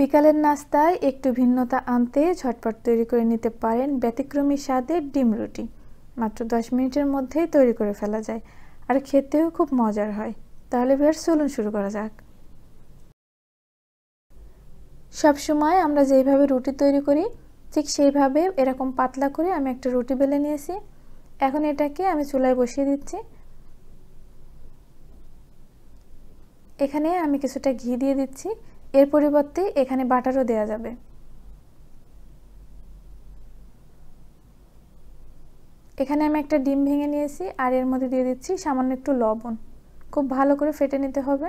বিকালের নাস্তায় একটু ভিন্নতা আনতে ঝটপট তৈরি করে নিতে পারেন ব্যতিক্রমী স্বাদের ডিম রুটি মাত্র দশ মিনিটের মধ্যেই তৈরি করে ফেলা যায় আর খেতেও খুব মজার হয় তাহলে বের চলুন শুরু করা যাক সবসময় আমরা যেইভাবে রুটি তৈরি করি ঠিক সেইভাবে এরকম পাতলা করে আমি একটা রুটি বেলে নিয়েছি এখন এটাকে আমি চুলায় বসিয়ে দিচ্ছি এখানে আমি কিছুটা ঘি দিয়ে দিচ্ছি এর পরিবর্তে এখানে বাটারও দেয়া যাবে এখানে আমি একটা ডিম ভেঙে নিয়েছি আর এর মধ্যে দিয়ে দিচ্ছি সামান্য একটু লবণ খুব ভালো করে ফেটে নিতে হবে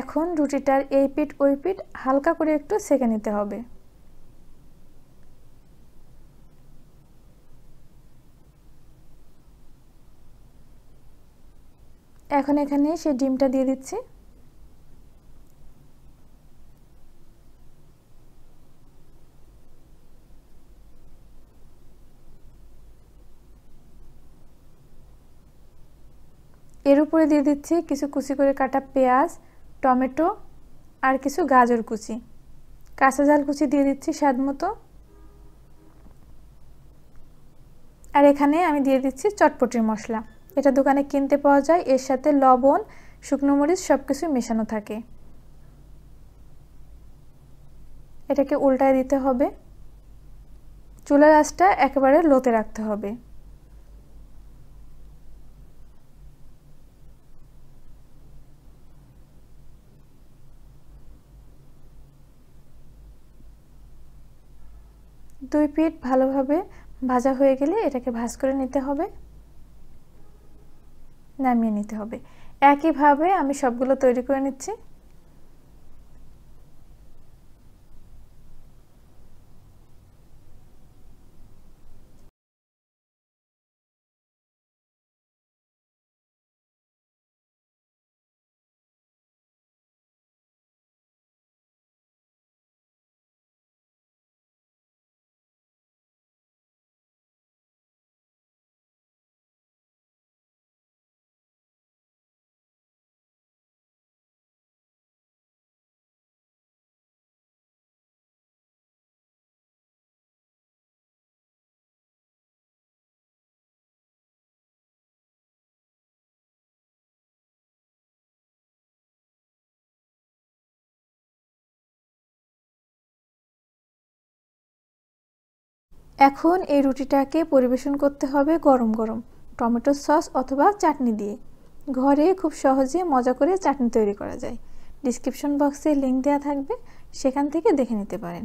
এখন রুটিটার এই পিঠ ওই পিঠ হালকা করে একটু সেঁকে নিতে হবে এখন এখানে সে ডিমটা দিয়ে দিচ্ছি এর উপরে দিয়ে দিচ্ছি কিছু কুচি করে কাটা পেঁয়াজ টমেটো আর কিছু গাজর কুচি কাঁচা জাল কুচি দিয়ে দিচ্ছি স্বাদ মতো আর এখানে আমি দিয়ে দিচ্ছি চটপটির মশলা এটা দোকানে কিনতে পাওয়া যায় এর সাথে লবণ শুকনো মরিচ সব কিছু মেশানো থাকে এটাকে উল্টায় দিতে হবে চুলার আঁচটা একেবারে লোতে রাখতে হবে দুই পিঠ ভালোভাবে ভাজা হয়ে গেলে এটাকে ভাজ করে নিতে হবে নামিয়ে নিতে হবে একইভাবে আমি সবগুলো তৈরি করে নিচ্ছি এখন এই রুটিটাকে পরিবেশন করতে হবে গরম গরম টমেটো সস অথবা চাটনি দিয়ে ঘরে খুব সহজে মজা করে চাটনি তৈরি করা যায় ডিসক্রিপশন বক্সে লিঙ্ক দেওয়া থাকবে সেখান থেকে দেখে নিতে পারেন